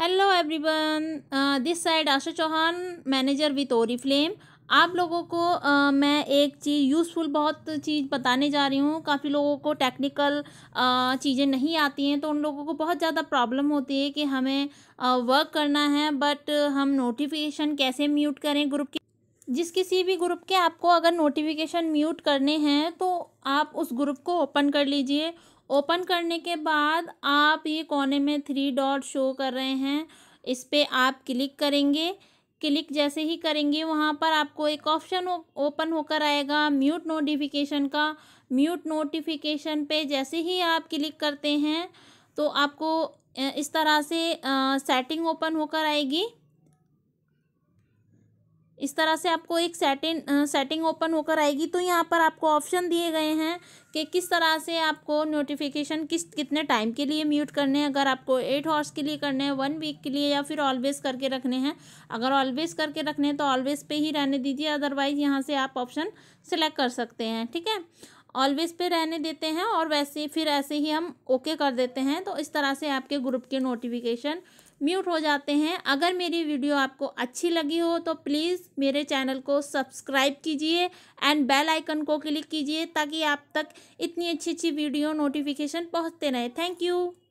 hello everyone this side Asha Chauhan manager with Oriflame आप लोगों को uh, मैं एक चीज़ यूज़फुल बहुत चीज़ बताने जा रही हूँ काफ़ी लोगों को टेक्निकल uh, चीज़ें नहीं आती हैं तो उन लोगों को बहुत ज़्यादा प्रॉब्लम होती है कि हमें वर्क uh, करना है बट हम नोटिफिकेशन कैसे म्यूट करें ग्रुप के जिस किसी भी ग्रुप के आपको अगर नोटिफिकेशन म्यूट करने हैं तो आप उस ग्रुप को ओपन कर लीजिए ओपन करने के बाद आप ये कोने में थ्री डॉट शो कर रहे हैं इस पर आप क्लिक करेंगे क्लिक जैसे ही करेंगे वहाँ पर आपको एक ऑप्शन ओपन होकर आएगा म्यूट नोटिफिकेशन का म्यूट नोटिफिकेशन पे जैसे ही आप क्लिक करते हैं तो आपको इस तरह से सेटिंग ओपन होकर आएगी इस तरह से आपको एक सेटिंग सेटिंग ओपन होकर आएगी तो यहाँ पर आपको ऑप्शन दिए गए हैं कि किस तरह से आपको नोटिफिकेशन किस कितने टाइम के लिए म्यूट करने हैं अगर आपको एट हॉर्स के लिए करने हैं वन वीक के लिए या फिर ऑलवेज़ करके रखने हैं अगर ऑलवेज़ करके रखने हैं तो ऑलवेज़ पे ही रहने दीजिए अदरवाइज़ यहाँ से आप ऑप्शन सेलेक्ट कर सकते हैं ठीक है ऑलवेज पे रहने देते हैं और वैसे फिर ऐसे ही हम ओके कर देते हैं तो इस तरह से आपके ग्रुप के नोटिफिकेशन म्यूट हो जाते हैं अगर मेरी वीडियो आपको अच्छी लगी हो तो प्लीज़ मेरे चैनल को सब्सक्राइब कीजिए एंड बेल आइकन को क्लिक कीजिए ताकि आप तक इतनी अच्छी अच्छी वीडियो नोटिफिकेशन पहुँचते रहें थैंक यू